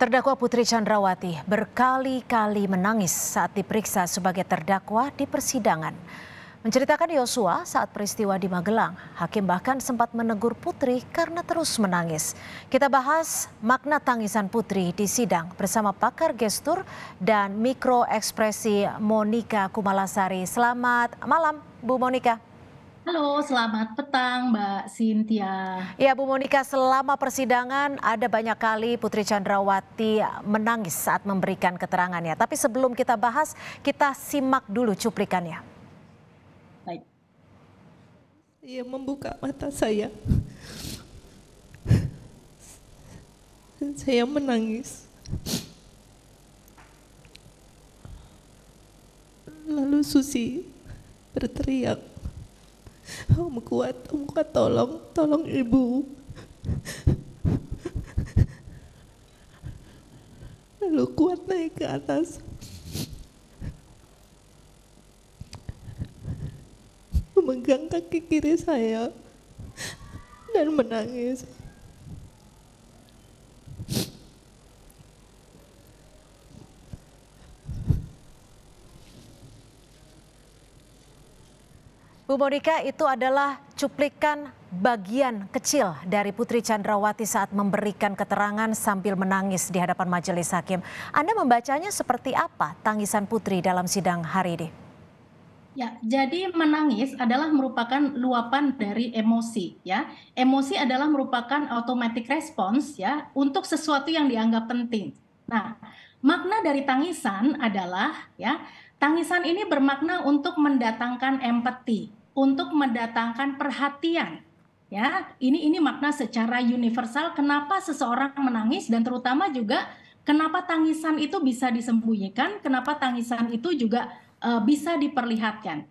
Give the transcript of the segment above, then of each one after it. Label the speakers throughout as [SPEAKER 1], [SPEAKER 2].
[SPEAKER 1] Terdakwa Putri Chandrawati berkali-kali menangis saat diperiksa sebagai terdakwa di persidangan. Menceritakan Yosua saat peristiwa di Magelang, hakim bahkan sempat menegur Putri karena terus menangis. Kita bahas makna tangisan Putri di sidang bersama pakar gestur dan mikro ekspresi Monika Kumalasari. Selamat malam, Bu Monika.
[SPEAKER 2] Halo, selamat petang Mbak
[SPEAKER 1] Sintia. Ya Bu Monika, selama persidangan ada banyak kali Putri Chandrawati menangis saat memberikan keterangannya. Tapi sebelum kita bahas, kita simak dulu cuplikannya.
[SPEAKER 2] Baik. membuka mata saya.
[SPEAKER 1] saya menangis. Lalu
[SPEAKER 2] Susi berteriak Om oh, kuat, om oh, kuat tolong, tolong ibu. Lalu kuat naik ke atas. Memegang kaki kiri saya dan menangis.
[SPEAKER 1] Bu Monika, itu adalah cuplikan bagian kecil dari Putri Chandrawati saat memberikan keterangan sambil menangis di hadapan majelis hakim. Anda membacanya seperti apa tangisan Putri dalam sidang hari ini?
[SPEAKER 2] Ya, jadi menangis adalah merupakan luapan dari emosi ya. Emosi adalah merupakan automatic response ya untuk sesuatu yang dianggap penting. Nah, makna dari tangisan adalah ya, tangisan ini bermakna untuk mendatangkan empati untuk mendatangkan perhatian ya ini ini makna secara universal kenapa seseorang menangis dan terutama juga kenapa tangisan itu bisa disembunyikan kenapa tangisan itu juga e, bisa diperlihatkan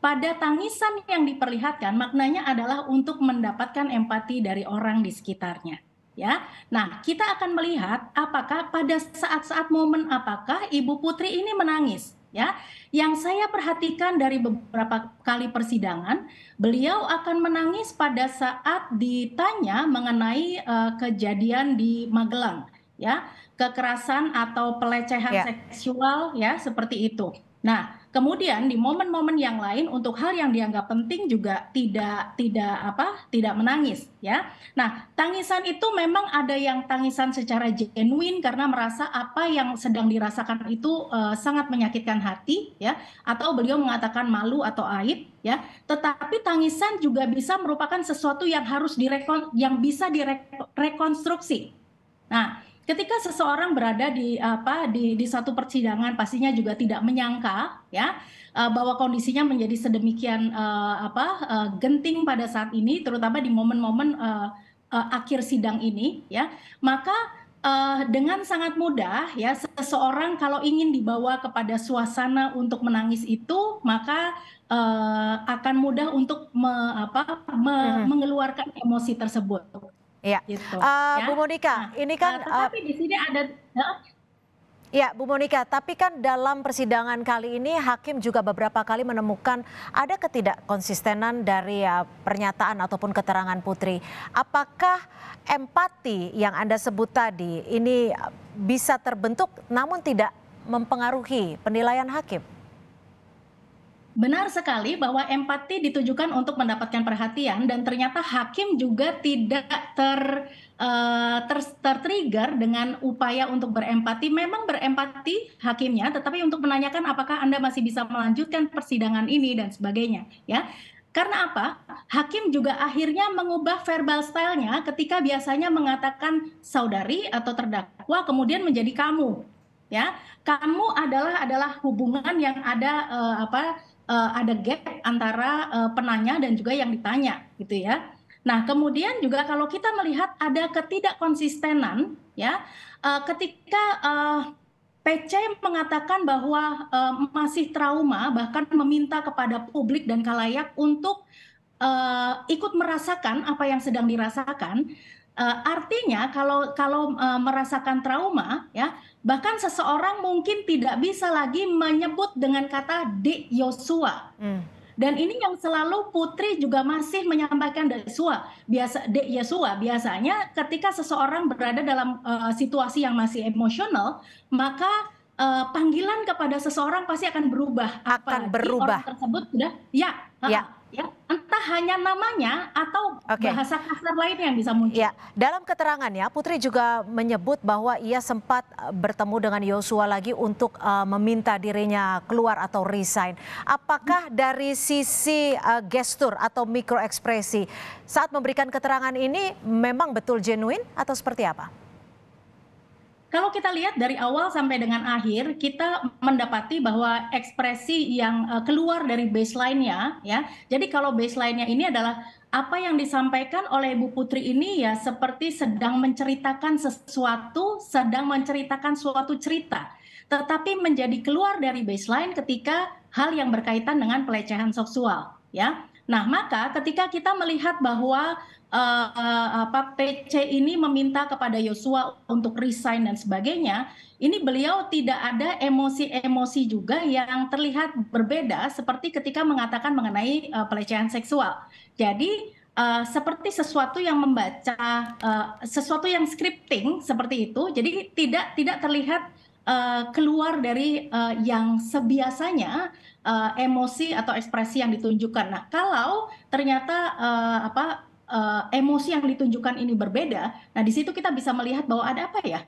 [SPEAKER 2] pada tangisan yang diperlihatkan maknanya adalah untuk mendapatkan empati dari orang di sekitarnya ya. Nah, kita akan melihat apakah pada saat-saat momen apakah Ibu Putri ini menangis ya. Yang saya perhatikan dari beberapa kali persidangan, beliau akan menangis pada saat ditanya mengenai uh, kejadian di Magelang, ya, kekerasan atau pelecehan yeah. seksual, ya, seperti itu. Nah, kemudian di momen-momen yang lain untuk hal yang dianggap penting juga tidak tidak apa? tidak menangis ya. Nah, tangisan itu memang ada yang tangisan secara genuine karena merasa apa yang sedang dirasakan itu uh, sangat menyakitkan hati ya atau beliau mengatakan malu atau aib ya. Tetapi tangisan juga bisa merupakan sesuatu yang harus direkon yang bisa direkonstruksi. Nah, ketika seseorang berada di apa di di satu persidangan pastinya juga tidak menyangka ya eh, bahwa kondisinya menjadi sedemikian uh, apa uh, genting pada saat ini terutama di momen-momen uh, uh, akhir sidang ini ya maka uh, dengan sangat mudah ya seseorang kalau ingin dibawa kepada suasana untuk menangis itu maka uh, akan mudah untuk me, apa, me, mengeluarkan emosi tersebut Iya. Gitu, uh, ya. Bu Monika, nah, ini kan. Uh, nah, tapi eh, di sini ada.
[SPEAKER 1] Ya, Bu Monika, tapi kan dalam persidangan kali ini hakim juga beberapa kali menemukan ada ketidakkonsistenan dari ya, pernyataan ataupun keterangan Putri. Apakah empati yang Anda sebut tadi ini bisa terbentuk namun tidak mempengaruhi penilaian hakim?
[SPEAKER 2] Benar sekali bahwa empati ditujukan untuk mendapatkan perhatian dan ternyata hakim juga tidak ter uh, ter tertrigger dengan upaya untuk berempati. Memang berempati hakimnya, tetapi untuk menanyakan apakah Anda masih bisa melanjutkan persidangan ini dan sebagainya, ya. Karena apa? Hakim juga akhirnya mengubah verbal stylenya ketika biasanya mengatakan saudari atau terdakwa kemudian menjadi kamu. Ya, kamu adalah adalah hubungan yang ada uh, apa uh, ada gap antara uh, penanya dan juga yang ditanya gitu ya. Nah, kemudian juga kalau kita melihat ada ketidakkonsistenan ya uh, ketika uh, PC mengatakan bahwa uh, masih trauma bahkan meminta kepada publik dan kalayak untuk uh, ikut merasakan apa yang sedang dirasakan Uh, artinya kalau kalau uh, merasakan trauma ya bahkan seseorang mungkin tidak bisa lagi menyebut dengan kata di Yosua. Hmm. Dan ini yang selalu Putri juga masih menyampaikan dari Yosua. Biasa di Yosua biasanya ketika seseorang berada dalam uh, situasi yang masih emosional, maka uh, panggilan kepada seseorang pasti akan berubah. Akan Apalagi berubah. Orang tersebut sudah ya, ya, ha, ah, ah, ya kan? hanya namanya atau okay. bahasa
[SPEAKER 1] kasar lain yang bisa muncul. Ya. Dalam keterangannya, Putri juga menyebut bahwa ia sempat eh, bertemu dengan Yosua lagi untuk uh, meminta dirinya keluar atau resign. Apakah hmm. dari sisi uh, gestur atau mikro ekspresi saat memberikan keterangan ini memang betul genuine atau seperti apa?
[SPEAKER 2] Kalau kita lihat dari awal sampai dengan akhir, kita mendapati bahwa ekspresi yang eh, keluar dari baseline-nya ya. Jadi kalau baseline-nya ini adalah apa yang disampaikan oleh Ibu Putri ini ya seperti sedang menceritakan sesuatu, sedang menceritakan suatu cerita. Tetapi menjadi keluar dari baseline ketika hal yang berkaitan dengan pelecehan seksual ya. Nah, maka ketika kita melihat bahwa uh, uh, apa PC ini meminta kepada Yosua untuk resign dan sebagainya, ini beliau tidak ada emosi-emosi juga yang terlihat berbeda seperti ketika mengatakan mengenai uh, pelecehan seksual. Jadi uh, seperti sesuatu yang membaca uh, sesuatu yang scripting seperti itu. Jadi tidak tidak terlihat Eh, keluar dari eh, yang sebiasanya eh, emosi atau ekspresi yang ditunjukkan. Nah, kalau ternyata apa emosi yang ditunjukkan ini berbeda, nah di situ kita bisa melihat bahwa ada apa ya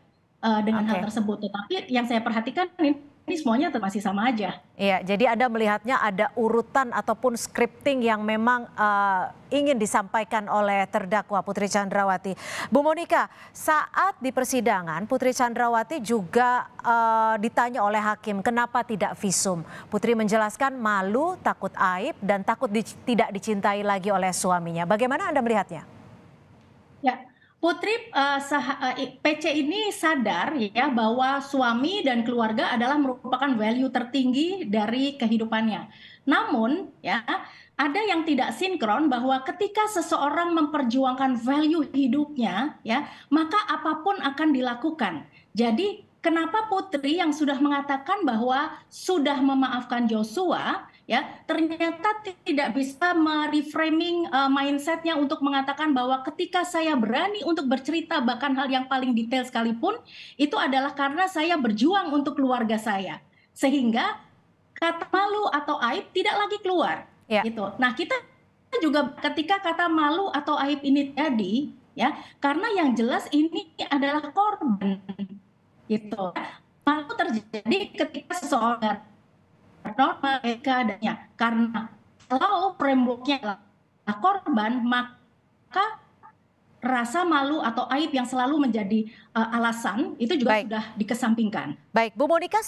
[SPEAKER 2] dengan okay. hal tersebut. Tetapi yang saya perhatikan ini ini semuanya masih sama aja.
[SPEAKER 1] Iya, jadi Anda melihatnya ada urutan ataupun scripting yang memang uh, ingin disampaikan oleh terdakwa Putri Chandrawati. Bu Monika, saat di persidangan Putri Chandrawati juga uh, ditanya oleh hakim kenapa tidak visum. Putri menjelaskan malu, takut aib, dan takut di, tidak dicintai lagi oleh suaminya. Bagaimana Anda melihatnya?
[SPEAKER 2] Ya, Putri uh, eh, eh, PC ini sadar ya bahwa suami dan keluarga adalah merupakan value tertinggi dari kehidupannya. Namun ya ada yang tidak sinkron bahwa ketika seseorang memperjuangkan value hidupnya ya maka apapun akan dilakukan. Jadi kenapa Putri yang sudah mengatakan bahwa sudah memaafkan Joshua ya ternyata tidak bisa mereframing uh, mindsetnya untuk mengatakan bahwa ketika saya berani untuk bercerita bahkan hal yang paling detail sekalipun itu adalah karena saya berjuang untuk keluarga saya sehingga kata malu atau aib tidak lagi keluar ya. gitu nah kita juga ketika kata malu atau aib ini tadi ya karena yang jelas ini adalah korban gitu malu terjadi ketika seseorang norma adanya karena kalau frameworknya adalah korban maka rasa malu atau aib yang selalu menjadi uh, alasan itu juga Baik. sudah dikesampingkan. Baik, Bu Monika